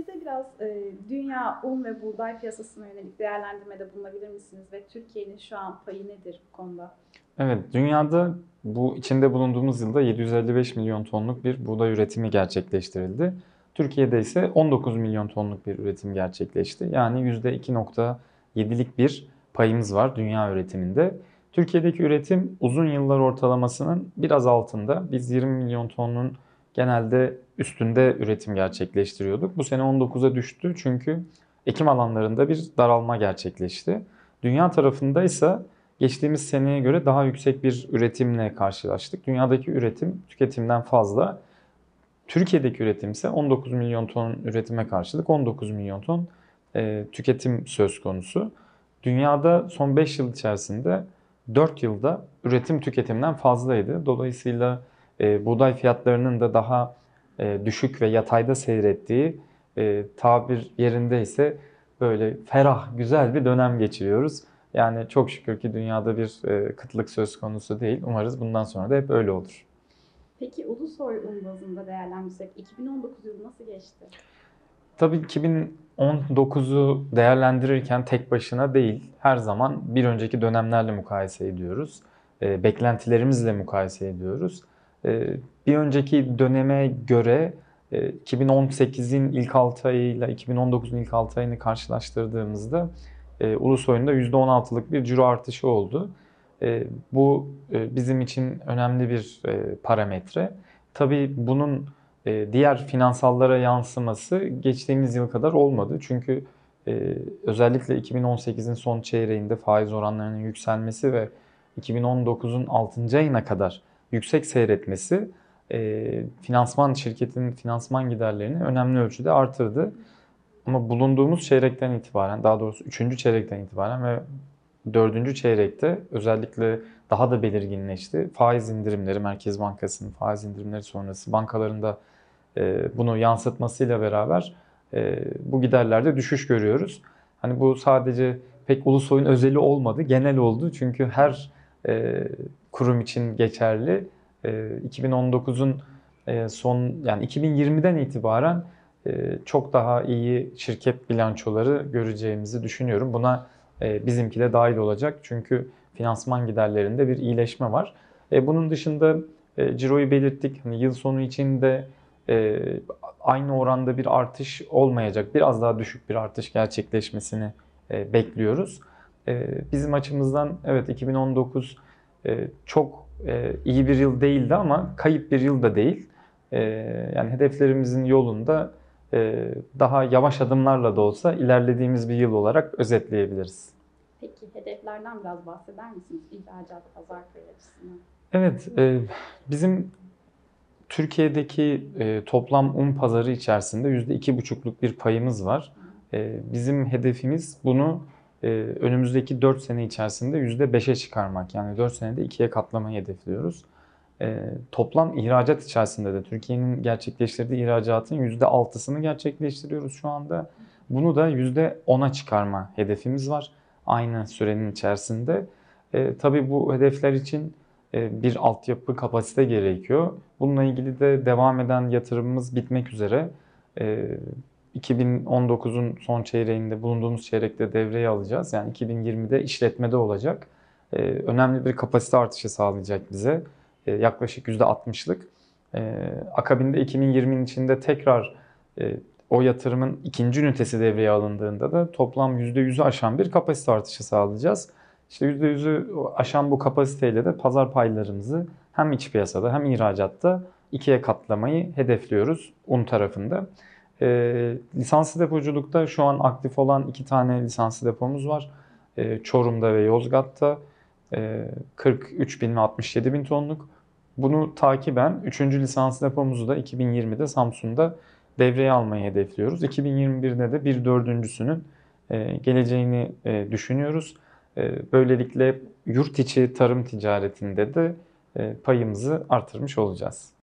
bize biraz e, dünya un ve buğday piyasasına yönelik değerlendirmede bulunabilir misiniz ve Türkiye'nin şu an payı nedir bu konuda? Evet, dünyada bu içinde bulunduğumuz yılda 755 milyon tonluk bir buğday üretimi gerçekleştirildi. Türkiye'de ise 19 milyon tonluk bir üretim gerçekleşti. Yani %2.7'lik bir payımız var dünya üretiminde. Türkiye'deki üretim uzun yıllar ortalamasının biraz altında. Biz 20 milyon tonun genelde üstünde üretim gerçekleştiriyorduk. Bu sene 19'a düştü çünkü ekim alanlarında bir daralma gerçekleşti. Dünya tarafında ise geçtiğimiz seneye göre daha yüksek bir üretimle karşılaştık. Dünyadaki üretim tüketimden fazla. Türkiye'deki üretim ise 19 milyon ton üretime karşılık 19 milyon ton e, tüketim söz konusu. Dünyada son 5 yıl içerisinde 4 yılda üretim tüketimden fazlaydı. Dolayısıyla e, buğday fiyatlarının da daha e, düşük ve yatayda seyrettiği e, tabir yerinde ise böyle ferah, güzel bir dönem geçiriyoruz. Yani çok şükür ki dünyada bir e, kıtlık söz konusu değil. Umarız bundan sonra da hep öyle olur. Peki Ulusoy bazında değerlendirsek 2019 yılı nasıl geçti? Tabii 2019'u değerlendirirken tek başına değil, her zaman bir önceki dönemlerle mukayese ediyoruz. E, beklentilerimizle mukayese ediyoruz. Ee, bir önceki döneme göre 2018'in e, ilk 6 ayıyla 2019'un ilk 6 ayını karşılaştırdığımızda e, ulus oyunda %16'lık bir ciro artışı oldu. E, bu bizim için önemli bir parametre. Tabii bunun diğer finansallara yansıması geçtiğimiz yıl kadar olmadı. Çünkü özellikle 2018'in son çeyreğinde faiz oranlarının yükselmesi ve 2019'un 6. ayına kadar yüksek seyretmesi e, finansman şirketinin finansman giderlerini önemli ölçüde artırdı. Ama bulunduğumuz çeyrekten itibaren, daha doğrusu üçüncü çeyrekten itibaren ve dördüncü çeyrekte özellikle daha da belirginleşti. Faiz indirimleri, Merkez Bankası'nın faiz indirimleri sonrası bankalarında e, bunu yansıtmasıyla beraber e, bu giderlerde düşüş görüyoruz. Hani bu sadece pek Ulusoy'un özeli olmadı, genel oldu. Çünkü her e, kurum için geçerli. 2019'un ee, e, son yani 2020'den itibaren e, çok daha iyi şirket bilançoları göreceğimizi düşünüyorum. Buna e, bizimki de dahil olacak. Çünkü finansman giderlerinde bir iyileşme var. Bunun dışında ciroyu belirttik. Hani yıl sonu için de aynı oranda bir artış olmayacak. Biraz daha düşük bir artış gerçekleşmesini bekliyoruz. Bizim açımızdan evet 2019 ee, çok e, iyi bir yıl değildi ama kayıp bir yıl da değil. Ee, yani hedeflerimizin yolunda e, daha yavaş adımlarla da olsa ilerlediğimiz bir yıl olarak özetleyebiliriz. Peki hedeflerden biraz bahseder misiniz ihracat pazar payı açısından? Evet, e, bizim Türkiye'deki toplam un pazarı içerisinde yüzde iki buçukluk bir payımız var. Bizim hedefimiz bunu e, önümüzdeki 4 sene içerisinde %5'e çıkarmak. Yani 4 senede 2'ye katlamayı hedefliyoruz. E, toplam ihracat içerisinde de Türkiye'nin gerçekleştirdiği ihracatın %6'sını gerçekleştiriyoruz şu anda. Bunu da %10'a çıkarma hedefimiz var aynı sürenin içerisinde. E, tabii bu hedefler için e, bir altyapı kapasite gerekiyor. Bununla ilgili de devam eden yatırımımız bitmek üzere. E, 2019'un son çeyreğinde bulunduğumuz çeyrekte devreye alacağız. Yani 2020'de işletmede olacak. E, önemli bir kapasite artışı sağlayacak bize. E, yaklaşık %60'lık. E, ee, akabinde 2020'nin içinde tekrar e, o yatırımın ikinci ünitesi devreye alındığında da toplam %100'ü aşan bir kapasite artışı sağlayacağız. İşte %100'ü aşan bu kapasiteyle de pazar paylarımızı hem iç piyasada hem ihracatta ikiye katlamayı hedefliyoruz un tarafında. E, lisanslı depoculukta şu an aktif olan iki tane lisanslı depomuz var. E, Çorum'da ve Yozgat'ta e, ee, 43 bin ve 67 bin tonluk. Bunu takiben 3. lisans depomuzu da 2020'de Samsun'da devreye almayı hedefliyoruz. 2021'de de bir dördüncüsünün geleceğini düşünüyoruz. Böylelikle yurt içi tarım ticaretinde de payımızı artırmış olacağız.